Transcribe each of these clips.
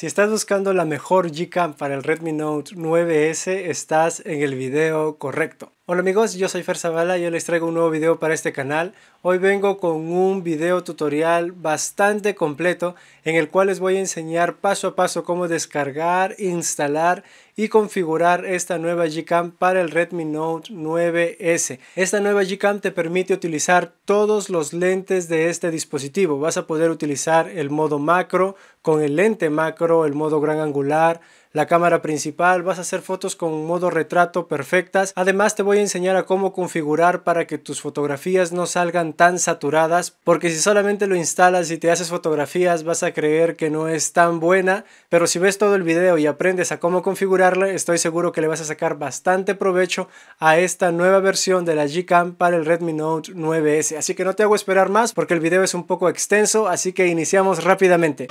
Si estás buscando la mejor Gcam para el Redmi Note 9S, estás en el video correcto. Hola amigos, yo soy Fer Zavala y yo les traigo un nuevo video para este canal. Hoy vengo con un video tutorial bastante completo en el cual les voy a enseñar paso a paso cómo descargar, instalar y configurar esta nueva Gcam para el Redmi Note 9S. Esta nueva Gcam te permite utilizar todos los lentes de este dispositivo. Vas a poder utilizar el modo macro, con el lente macro, el modo gran angular, la cámara principal, vas a hacer fotos con modo retrato perfectas. Además te voy a enseñar a cómo configurar para que tus fotografías no salgan tan saturadas, porque si solamente lo instalas y te haces fotografías vas a creer que no es tan buena, pero si ves todo el video y aprendes a cómo configurarla, estoy seguro que le vas a sacar bastante provecho a esta nueva versión de la Gcam para el Redmi Note 9S. Así que no te hago esperar más porque el video es un poco extenso, así que iniciamos rápidamente.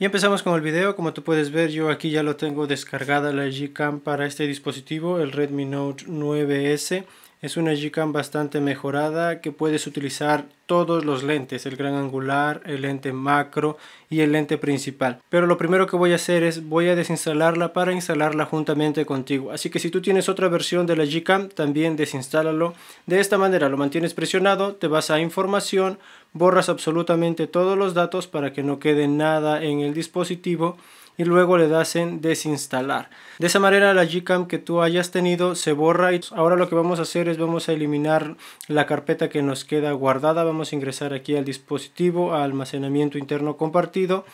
Y empezamos con el video, como tú puedes ver yo aquí ya lo tengo descargada la Gcam para este dispositivo, el Redmi Note 9S es una Gcam bastante mejorada que puedes utilizar todos los lentes, el gran angular, el lente macro y el lente principal. Pero lo primero que voy a hacer es voy a desinstalarla para instalarla juntamente contigo. Así que si tú tienes otra versión de la Gcam también desinstálalo. De esta manera lo mantienes presionado, te vas a información, borras absolutamente todos los datos para que no quede nada en el dispositivo y luego le das en desinstalar. De esa manera la Gcam que tú hayas tenido se borra y ahora lo que vamos a hacer es vamos a eliminar la carpeta que nos queda guardada. Vamos a ingresar aquí al dispositivo, a almacenamiento interno compartido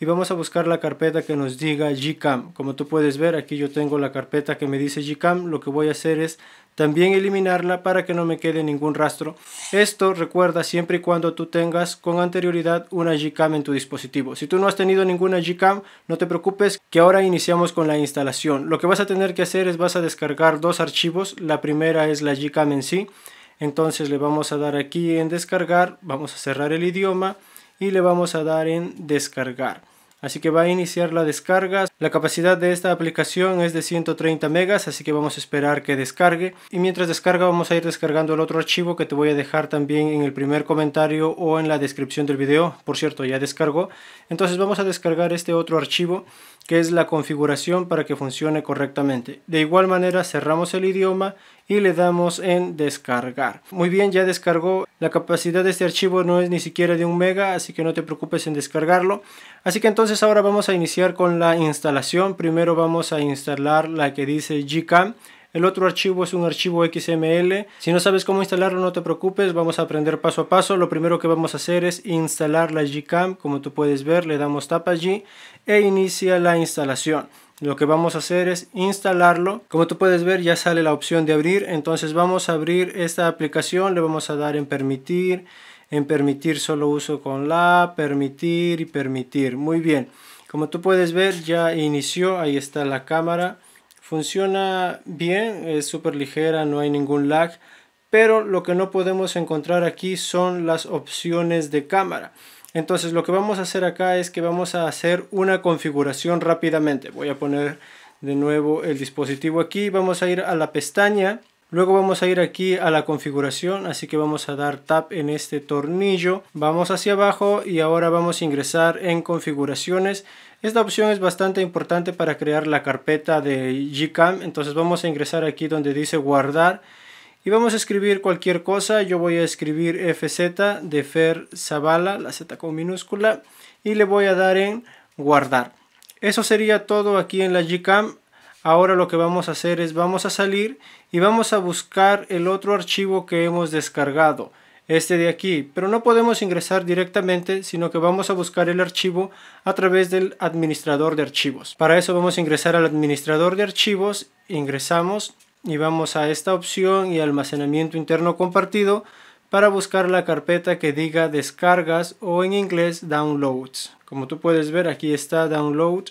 y vamos a buscar la carpeta que nos diga Gcam. Como tú puedes ver, aquí yo tengo la carpeta que me dice Gcam. Lo que voy a hacer es también eliminarla para que no me quede ningún rastro. Esto recuerda siempre y cuando tú tengas con anterioridad una Gcam en tu dispositivo. Si tú no has tenido ninguna Gcam, no te preocupes que ahora iniciamos con la instalación. Lo que vas a tener que hacer es vas a descargar dos archivos. La primera es la Gcam en sí. Entonces le vamos a dar aquí en descargar, vamos a cerrar el idioma y le vamos a dar en descargar así que va a iniciar la descarga. La capacidad de esta aplicación es de 130 megas, así que vamos a esperar que descargue. Y mientras descarga vamos a ir descargando el otro archivo que te voy a dejar también en el primer comentario o en la descripción del video. Por cierto, ya descargó. Entonces vamos a descargar este otro archivo que es la configuración para que funcione correctamente. De igual manera cerramos el idioma y le damos en descargar. Muy bien, ya descargó. La capacidad de este archivo no es ni siquiera de un mega, así que no te preocupes en descargarlo. Así que entonces ahora vamos a iniciar con la instalación. Primero vamos a instalar la que dice gcam. El otro archivo es un archivo XML. Si no sabes cómo instalarlo, no te preocupes, vamos a aprender paso a paso. Lo primero que vamos a hacer es instalar la gcam. Como tú puedes ver, le damos tapa allí e inicia la instalación lo que vamos a hacer es instalarlo como tú puedes ver ya sale la opción de abrir entonces vamos a abrir esta aplicación le vamos a dar en permitir en permitir solo uso con la permitir y permitir muy bien como tú puedes ver ya inició ahí está la cámara funciona bien es súper ligera no hay ningún lag pero lo que no podemos encontrar aquí son las opciones de cámara entonces lo que vamos a hacer acá es que vamos a hacer una configuración rápidamente. Voy a poner de nuevo el dispositivo aquí. Vamos a ir a la pestaña. Luego vamos a ir aquí a la configuración, así que vamos a dar tap en este tornillo. Vamos hacia abajo y ahora vamos a ingresar en configuraciones. Esta opción es bastante importante para crear la carpeta de Gcam. Entonces vamos a ingresar aquí donde dice guardar y vamos a escribir cualquier cosa. Yo voy a escribir FZ de Fer Zavala, la Z con minúscula. Y le voy a dar en guardar. Eso sería todo aquí en la Gcam. Ahora lo que vamos a hacer es vamos a salir y vamos a buscar el otro archivo que hemos descargado. Este de aquí. Pero no podemos ingresar directamente, sino que vamos a buscar el archivo a través del administrador de archivos. Para eso vamos a ingresar al administrador de archivos. Ingresamos y vamos a esta opción y almacenamiento interno compartido para buscar la carpeta que diga descargas o en inglés downloads. Como tú puedes ver aquí está download.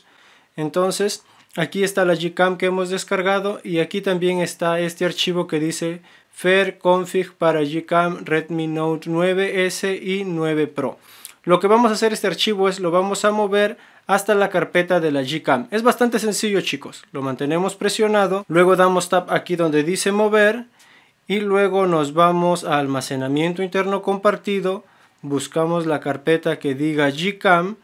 Entonces aquí está la gcam que hemos descargado y aquí también está este archivo que dice fair config para gcam redmi note 9s y 9 pro. Lo que vamos a hacer este archivo es lo vamos a mover hasta la carpeta de la Gcam. Es bastante sencillo chicos, lo mantenemos presionado, luego damos tap aquí donde dice mover y luego nos vamos a almacenamiento interno compartido, buscamos la carpeta que diga Gcam,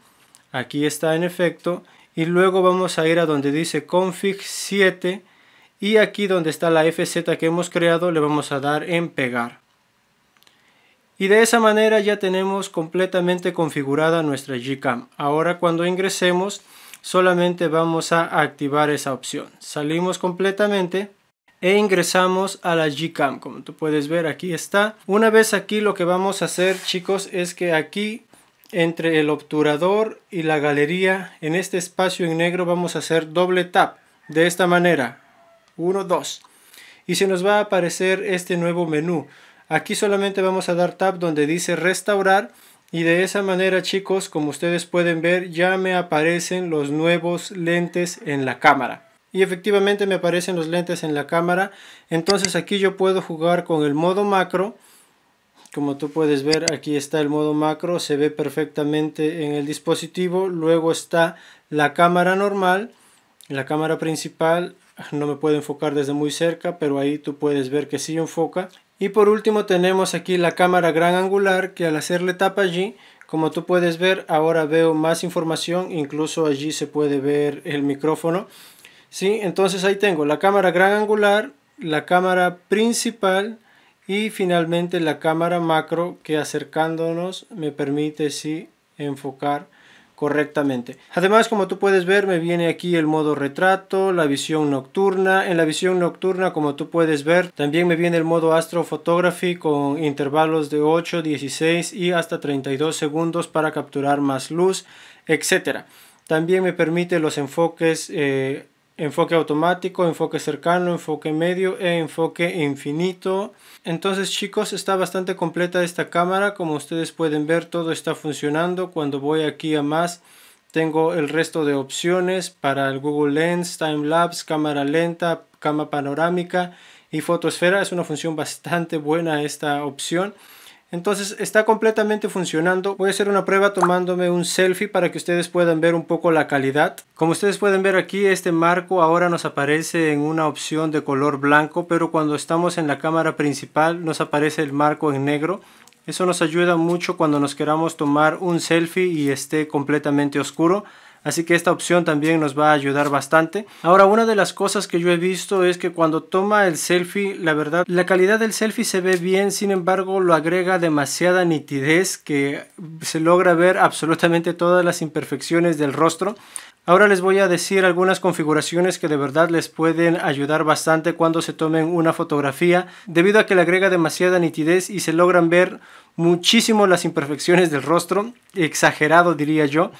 aquí está en efecto, y luego vamos a ir a donde dice config 7 y aquí donde está la FZ que hemos creado le vamos a dar en pegar. Y de esa manera ya tenemos completamente configurada nuestra Gcam. Ahora cuando ingresemos solamente vamos a activar esa opción. Salimos completamente e ingresamos a la Gcam. Como tú puedes ver aquí está. Una vez aquí lo que vamos a hacer chicos es que aquí entre el obturador y la galería en este espacio en negro vamos a hacer doble tap de esta manera 1 2 y se nos va a aparecer este nuevo menú Aquí solamente vamos a dar tab donde dice restaurar y de esa manera chicos, como ustedes pueden ver, ya me aparecen los nuevos lentes en la cámara. Y efectivamente me aparecen los lentes en la cámara. Entonces aquí yo puedo jugar con el modo macro. Como tú puedes ver, aquí está el modo macro, se ve perfectamente en el dispositivo. Luego está la cámara normal, la cámara principal. No me puede enfocar desde muy cerca, pero ahí tú puedes ver que sí enfoca. Y por último tenemos aquí la cámara gran angular que al hacerle tapa allí, como tú puedes ver, ahora veo más información, incluso allí se puede ver el micrófono. ¿Sí? Entonces ahí tengo la cámara gran angular, la cámara principal y finalmente la cámara macro que acercándonos me permite sí, enfocar correctamente. Además, como tú puedes ver, me viene aquí el modo retrato, la visión nocturna. En la visión nocturna, como tú puedes ver, también me viene el modo astrophotography con intervalos de 8, 16 y hasta 32 segundos para capturar más luz, etcétera. También me permite los enfoques eh, enfoque automático, enfoque cercano, enfoque medio e enfoque infinito. Entonces chicos está bastante completa esta cámara, como ustedes pueden ver todo está funcionando. Cuando voy aquí a más tengo el resto de opciones para el Google Lens, Time Lapse, cámara lenta, cama panorámica y fotosfera. Es una función bastante buena esta opción. Entonces está completamente funcionando. Voy a hacer una prueba tomándome un selfie para que ustedes puedan ver un poco la calidad. Como ustedes pueden ver aquí, este marco ahora nos aparece en una opción de color blanco, pero cuando estamos en la cámara principal nos aparece el marco en negro. Eso nos ayuda mucho cuando nos queramos tomar un selfie y esté completamente oscuro. Así que esta opción también nos va a ayudar bastante. Ahora, una de las cosas que yo he visto es que cuando toma el selfie, la verdad, la calidad del selfie se ve bien, sin embargo, lo agrega demasiada nitidez que se logra ver absolutamente todas las imperfecciones del rostro. Ahora les voy a decir algunas configuraciones que de verdad les pueden ayudar bastante cuando se tomen una fotografía debido a que le agrega demasiada nitidez y se logran ver muchísimo las imperfecciones del rostro, exagerado diría yo.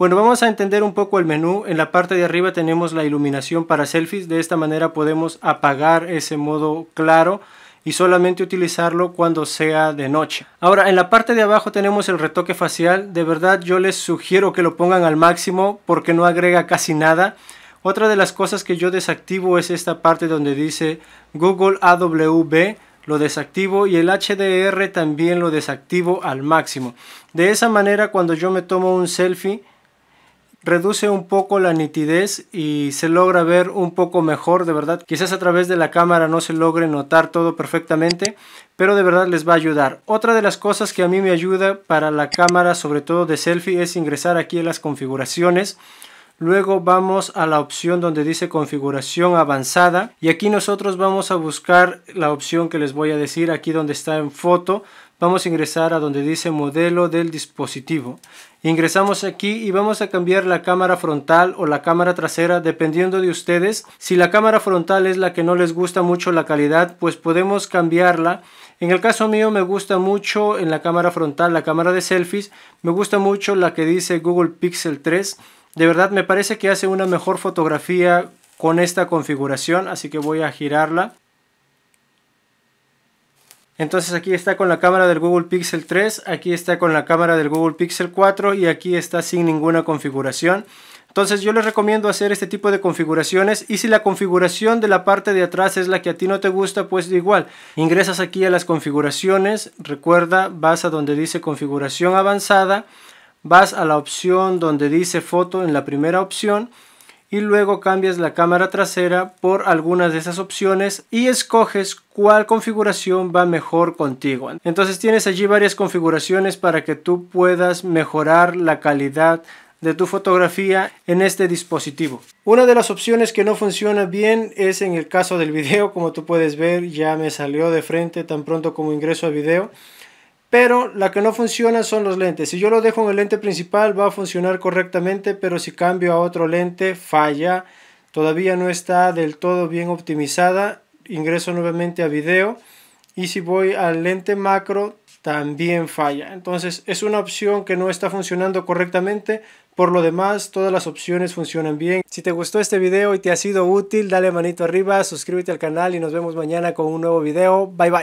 Bueno, vamos a entender un poco el menú. En la parte de arriba tenemos la iluminación para selfies. De esta manera podemos apagar ese modo claro y solamente utilizarlo cuando sea de noche. Ahora en la parte de abajo tenemos el retoque facial, de verdad yo les sugiero que lo pongan al máximo porque no agrega casi nada. Otra de las cosas que yo desactivo es esta parte donde dice Google AWB, lo desactivo y el HDR también lo desactivo al máximo. De esa manera cuando yo me tomo un selfie reduce un poco la nitidez y se logra ver un poco mejor de verdad quizás a través de la cámara no se logre notar todo perfectamente pero de verdad les va a ayudar otra de las cosas que a mí me ayuda para la cámara sobre todo de selfie es ingresar aquí en las configuraciones Luego vamos a la opción donde dice configuración avanzada y aquí nosotros vamos a buscar la opción que les voy a decir aquí donde está en foto vamos a ingresar a donde dice modelo del dispositivo. Ingresamos aquí y vamos a cambiar la cámara frontal o la cámara trasera dependiendo de ustedes. Si la cámara frontal es la que no les gusta mucho la calidad, pues podemos cambiarla. En el caso mío me gusta mucho en la cámara frontal, la cámara de selfies, me gusta mucho la que dice Google Pixel 3. De verdad me parece que hace una mejor fotografía con esta configuración, así que voy a girarla entonces aquí está con la cámara del Google Pixel 3, aquí está con la cámara del Google Pixel 4 y aquí está sin ninguna configuración. Entonces yo les recomiendo hacer este tipo de configuraciones y si la configuración de la parte de atrás es la que a ti no te gusta, pues igual, ingresas aquí a las configuraciones, recuerda, vas a donde dice configuración avanzada, vas a la opción donde dice foto en la primera opción, y luego cambias la cámara trasera por algunas de esas opciones y escoges cuál configuración va mejor contigo. Entonces tienes allí varias configuraciones para que tú puedas mejorar la calidad de tu fotografía en este dispositivo. Una de las opciones que no funciona bien es en el caso del video, como tú puedes ver ya me salió de frente tan pronto como ingreso a video. Pero la que no funciona son los lentes. Si yo lo dejo en el lente principal va a funcionar correctamente, pero si cambio a otro lente falla. Todavía no está del todo bien optimizada. Ingreso nuevamente a video y si voy al lente macro también falla. Entonces es una opción que no está funcionando correctamente. Por lo demás, todas las opciones funcionan bien. Si te gustó este video y te ha sido útil, dale manito arriba, suscríbete al canal y nos vemos mañana con un nuevo video. Bye bye.